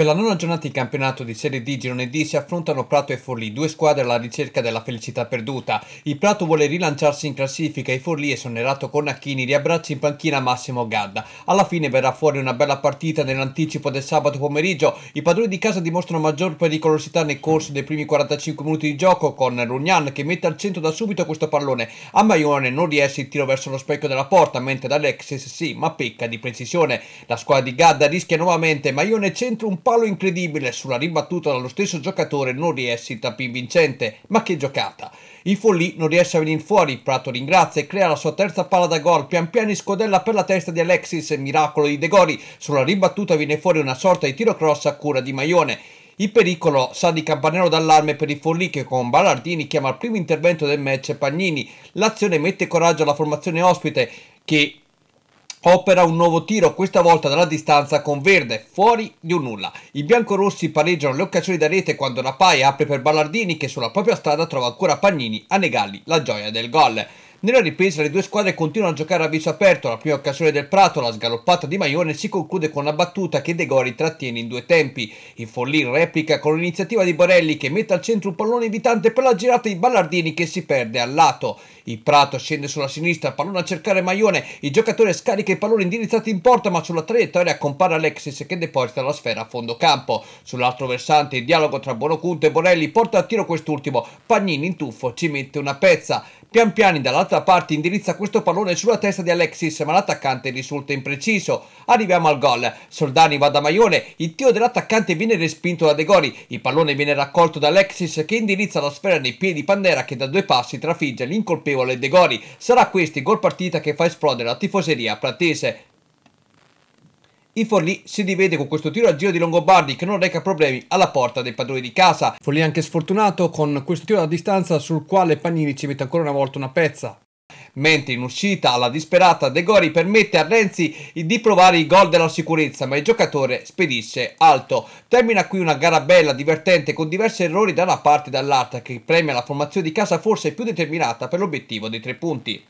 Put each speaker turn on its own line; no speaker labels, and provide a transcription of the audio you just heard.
Per la nona giornata di campionato di Serie D Girone D si affrontano Prato e Forlì, due squadre alla ricerca della felicità perduta. Il Prato vuole rilanciarsi in classifica, e Forlì esonerato con Acchini riabbraccia in panchina Massimo Gadda. Alla fine verrà fuori una bella partita nell'anticipo del sabato pomeriggio. I padroni di casa dimostrano maggior pericolosità nel corso dei primi 45 minuti di gioco con Rugnan che mette al centro da subito questo pallone. A Maione non riesce il tiro verso lo specchio della porta, mentre ad Alexis sì, ma pecca di precisione. La squadra di Gadda rischia nuovamente, Maione centro un passo palo incredibile sulla ribattuta dallo stesso giocatore non riescita più vincente, ma che giocata! Il Folli non riesce a venire fuori, Prato ringrazia e crea la sua terza palla da gol, pian piano scodella per la testa di Alexis, miracolo di De Gori, sulla ribattuta viene fuori una sorta di tiro cross a cura di Maione. Il pericolo sa di campanello d'allarme per i Folli che con Ballardini chiama al primo intervento del match Pagnini. L'azione mette coraggio alla formazione ospite che Opera un nuovo tiro, questa volta dalla distanza con Verde, fuori di un nulla. I biancorossi pareggiano le occasioni da rete quando Rapai apre per Ballardini che sulla propria strada trova ancora Pagnini a negargli la gioia del gol. Nella ripresa le due squadre continuano a giocare a viso aperto, la prima occasione del Prato, la sgaloppata di Maione si conclude con una battuta che De Gori trattiene in due tempi. Il Follì replica con l'iniziativa di Borelli che mette al centro un pallone invitante per la girata di Ballardini che si perde al lato. Il Prato scende sulla sinistra, pallone a cercare Maione, il giocatore scarica il pallone indirizzato in porta ma sulla traiettoria compare Alexis che deposita la sfera a fondo campo. Sull'altro versante il dialogo tra Buonocunto e Borelli porta a tiro quest'ultimo, Pagnini in tuffo ci mette una pezza. Pian piani dall'altra Dall'altra parte indirizza questo pallone sulla testa di Alexis, ma l'attaccante risulta impreciso. Arriviamo al gol. Soldani va da Maione, il tiro dell'attaccante viene respinto da De Gori. Il pallone viene raccolto da Alexis che indirizza la sfera nei piedi di Pandera che da due passi trafigge l'incolpevole De Gori. Sarà questo il gol partita che fa esplodere la tifoseria pratese. In Forlì si rivede con questo tiro a giro di Longobardi che non reca problemi alla porta dei padroni di casa. Forlì anche sfortunato con questo tiro a distanza sul quale Panini ci mette ancora una volta una pezza mentre in uscita alla disperata De Gori permette a Renzi di provare il gol della sicurezza, ma il giocatore spedisce alto. Termina qui una gara bella, divertente, con diversi errori da una parte e dall'altra, che premia la formazione di casa forse più determinata per l'obiettivo dei tre punti.